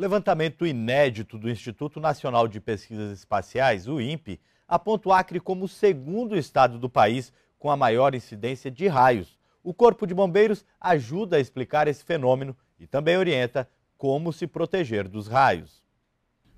Levantamento inédito do Instituto Nacional de Pesquisas Espaciais, o INPE, aponta o Acre como o segundo estado do país com a maior incidência de raios. O Corpo de Bombeiros ajuda a explicar esse fenômeno e também orienta como se proteger dos raios.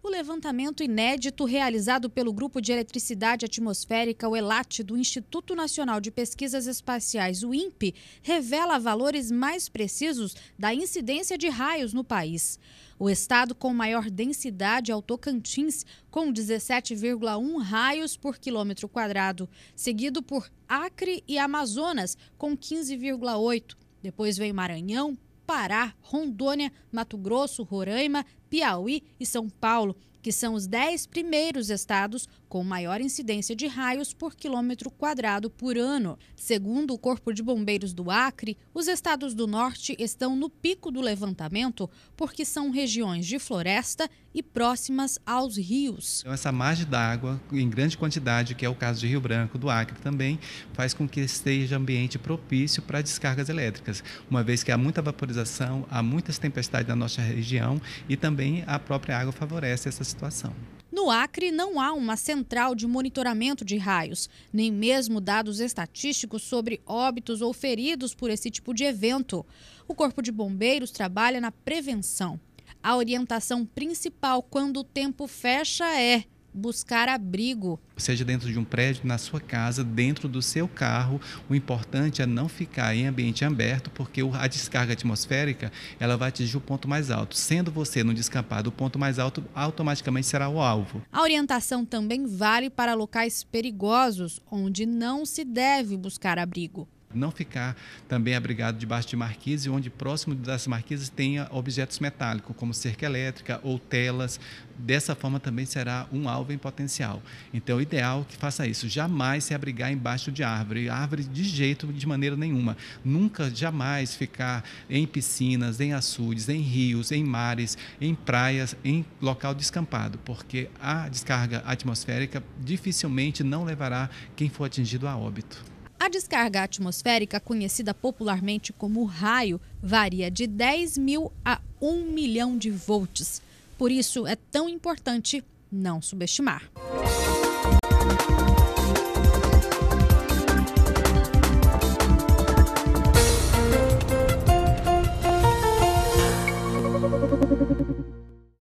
O levantamento inédito realizado pelo Grupo de Eletricidade Atmosférica, o ELAT, do Instituto Nacional de Pesquisas Espaciais, o INPE, revela valores mais precisos da incidência de raios no país. O estado com maior densidade é o Tocantins, com 17,1 raios por quilômetro quadrado, seguido por Acre e Amazonas, com 15,8. Depois vem Maranhão, Pará, Rondônia, Mato Grosso, Roraima, Piauí e São Paulo que são os 10 primeiros estados com maior incidência de raios por quilômetro quadrado por ano. Segundo o Corpo de Bombeiros do Acre, os estados do norte estão no pico do levantamento porque são regiões de floresta e próximas aos rios. Então, essa margem d'água, em grande quantidade, que é o caso de Rio Branco, do Acre também, faz com que esteja ambiente propício para descargas elétricas, uma vez que há muita vaporização, há muitas tempestades na nossa região e também a própria água favorece essas situação. No Acre, não há uma central de monitoramento de raios, nem mesmo dados estatísticos sobre óbitos ou feridos por esse tipo de evento. O Corpo de Bombeiros trabalha na prevenção. A orientação principal quando o tempo fecha é buscar abrigo. Seja dentro de um prédio, na sua casa, dentro do seu carro, o importante é não ficar em ambiente aberto, porque a descarga atmosférica ela vai atingir o ponto mais alto. Sendo você no descampado, o ponto mais alto automaticamente será o alvo. A orientação também vale para locais perigosos, onde não se deve buscar abrigo não ficar também abrigado debaixo de marquise, onde próximo das marquises tenha objetos metálicos, como cerca elétrica ou telas. Dessa forma também será um alvo em potencial. Então, o é ideal é que faça isso. Jamais se abrigar embaixo de árvore. Árvore de jeito, de maneira nenhuma. Nunca, jamais ficar em piscinas, em açudes, em rios, em mares, em praias, em local descampado, porque a descarga atmosférica dificilmente não levará quem for atingido a óbito. A descarga atmosférica, conhecida popularmente como raio, varia de 10 mil a 1 milhão de volts. Por isso, é tão importante não subestimar.